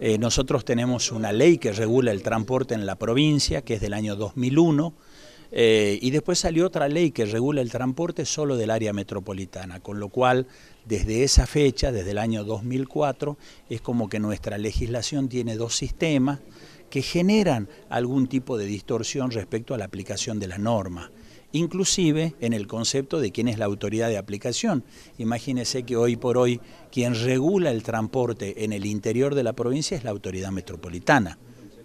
Eh, nosotros tenemos una ley que regula el transporte en la provincia, que es del año 2001, eh, y después salió otra ley que regula el transporte solo del área metropolitana, con lo cual desde esa fecha, desde el año 2004, es como que nuestra legislación tiene dos sistemas que generan algún tipo de distorsión respecto a la aplicación de la norma inclusive en el concepto de quién es la autoridad de aplicación. Imagínese que hoy por hoy quien regula el transporte en el interior de la provincia es la autoridad metropolitana,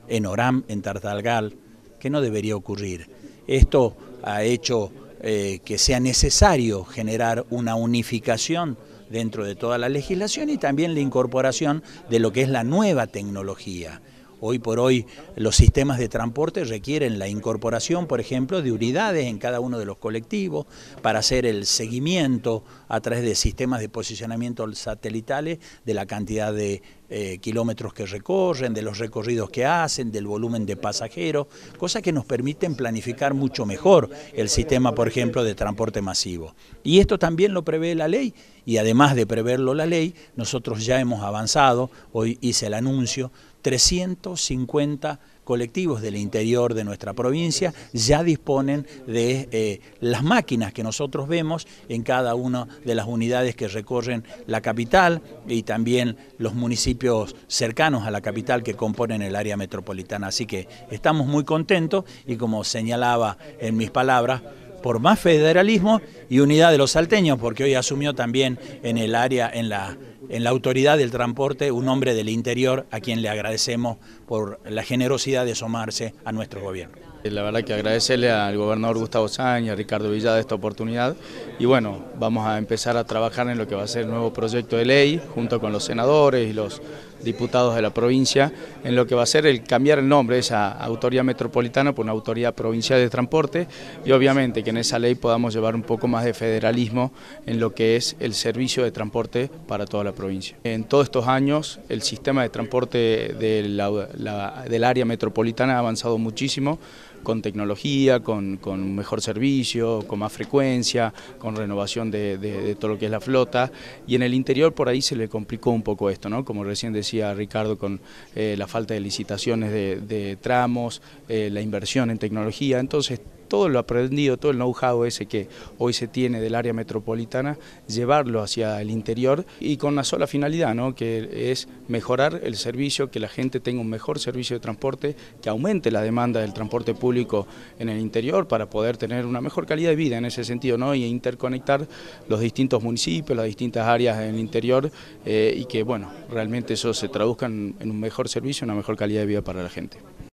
en Oram, en Tartalgal, que no debería ocurrir. Esto ha hecho eh, que sea necesario generar una unificación dentro de toda la legislación y también la incorporación de lo que es la nueva tecnología. Hoy por hoy los sistemas de transporte requieren la incorporación, por ejemplo, de unidades en cada uno de los colectivos para hacer el seguimiento a través de sistemas de posicionamiento satelitales de la cantidad de eh, kilómetros que recorren, de los recorridos que hacen, del volumen de pasajeros, cosas que nos permiten planificar mucho mejor el sistema, por ejemplo, de transporte masivo. Y esto también lo prevé la ley y además de preverlo la ley, nosotros ya hemos avanzado, hoy hice el anuncio 350 colectivos del interior de nuestra provincia ya disponen de eh, las máquinas que nosotros vemos en cada una de las unidades que recorren la capital y también los municipios cercanos a la capital que componen el área metropolitana. Así que estamos muy contentos y como señalaba en mis palabras, por más federalismo y unidad de los salteños, porque hoy asumió también en el área, en la en la autoridad del transporte un hombre del interior a quien le agradecemos por la generosidad de sumarse a nuestro gobierno. Eh, la verdad que agradecerle al gobernador Gustavo Sáenz y a Ricardo Villada esta oportunidad y bueno, vamos a empezar a trabajar en lo que va a ser el nuevo proyecto de ley junto con los senadores y los diputados de la provincia en lo que va a ser el cambiar el nombre de esa autoridad metropolitana por una autoridad provincial de transporte y obviamente que en esa ley podamos llevar un poco más de federalismo en lo que es el servicio de transporte para toda la provincia. En todos estos años el sistema de transporte de del área metropolitana ha avanzado muchísimo, con tecnología, con, un mejor servicio, con más frecuencia, con renovación de, todo lo que es la flota. Y en el interior por ahí se le complicó un poco esto, ¿no? Como recién decía Ricardo, con eh, la falta de licitaciones de, tramos, eh, la inversión en tecnología. Entonces, todo lo aprendido, todo el know-how ese que hoy se tiene del área metropolitana, llevarlo hacia el interior y con una sola finalidad, ¿no? que es mejorar el servicio, que la gente tenga un mejor servicio de transporte, que aumente la demanda del transporte público público en el interior para poder tener una mejor calidad de vida en ese sentido, ¿no? Y interconectar los distintos municipios, las distintas áreas en el interior eh, y que, bueno, realmente eso se traduzca en un mejor servicio, una mejor calidad de vida para la gente.